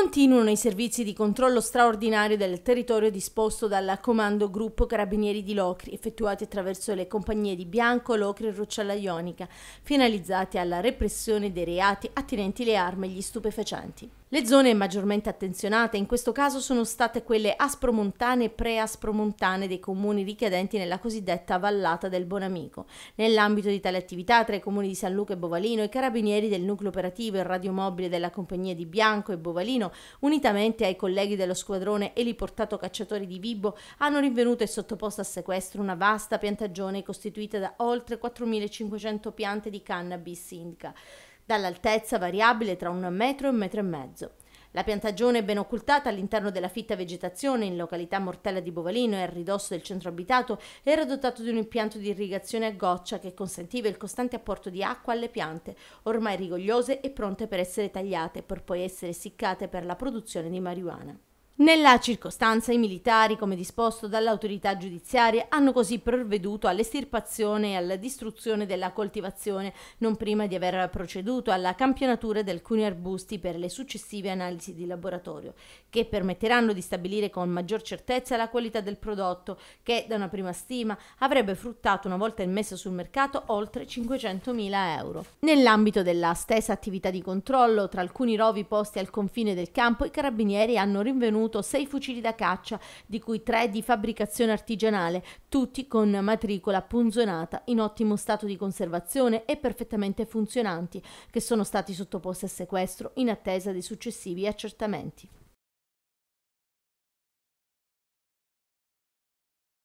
Continuano i servizi di controllo straordinario del territorio disposto dal Comando Gruppo Carabinieri di Locri, effettuati attraverso le compagnie di Bianco, Locri e Roccella Ionica, finalizzati alla repressione dei reati attinenti le armi e gli stupefacenti. Le zone maggiormente attenzionate in questo caso sono state quelle aspromontane e preaspromontane dei comuni ricadenti nella cosiddetta vallata del Bonamico. Nell'ambito di tale attività, tra i comuni di San Luca e Bovalino, i carabinieri del nucleo operativo e radiomobile della compagnia di Bianco e Bovalino, unitamente ai colleghi dello squadrone eliportato cacciatori di Vibbo, hanno rinvenuto e sottoposto a sequestro una vasta piantagione costituita da oltre 4.500 piante di cannabis indica dall'altezza variabile tra un metro e un metro e mezzo. La piantagione ben occultata all'interno della fitta vegetazione in località Mortella di Bovalino e a ridosso del centro abitato era dotato di un impianto di irrigazione a goccia che consentiva il costante apporto di acqua alle piante, ormai rigogliose e pronte per essere tagliate per poi essere essiccate per la produzione di marijuana. Nella circostanza i militari, come disposto dall'autorità giudiziaria, hanno così provveduto all'estirpazione e alla distruzione della coltivazione, non prima di aver proceduto alla campionatura di alcuni arbusti per le successive analisi di laboratorio, che permetteranno di stabilire con maggior certezza la qualità del prodotto, che da una prima stima avrebbe fruttato una volta immesso sul mercato oltre 500.000 euro. Nell'ambito della stessa attività di controllo, tra alcuni rovi posti al confine del campo, i carabinieri hanno rinvenuto detenuto sei fucili da caccia, di cui tre di fabbricazione artigianale, tutti con matricola punzonata in ottimo stato di conservazione e perfettamente funzionanti, che sono stati sottoposti a sequestro in attesa dei successivi accertamenti.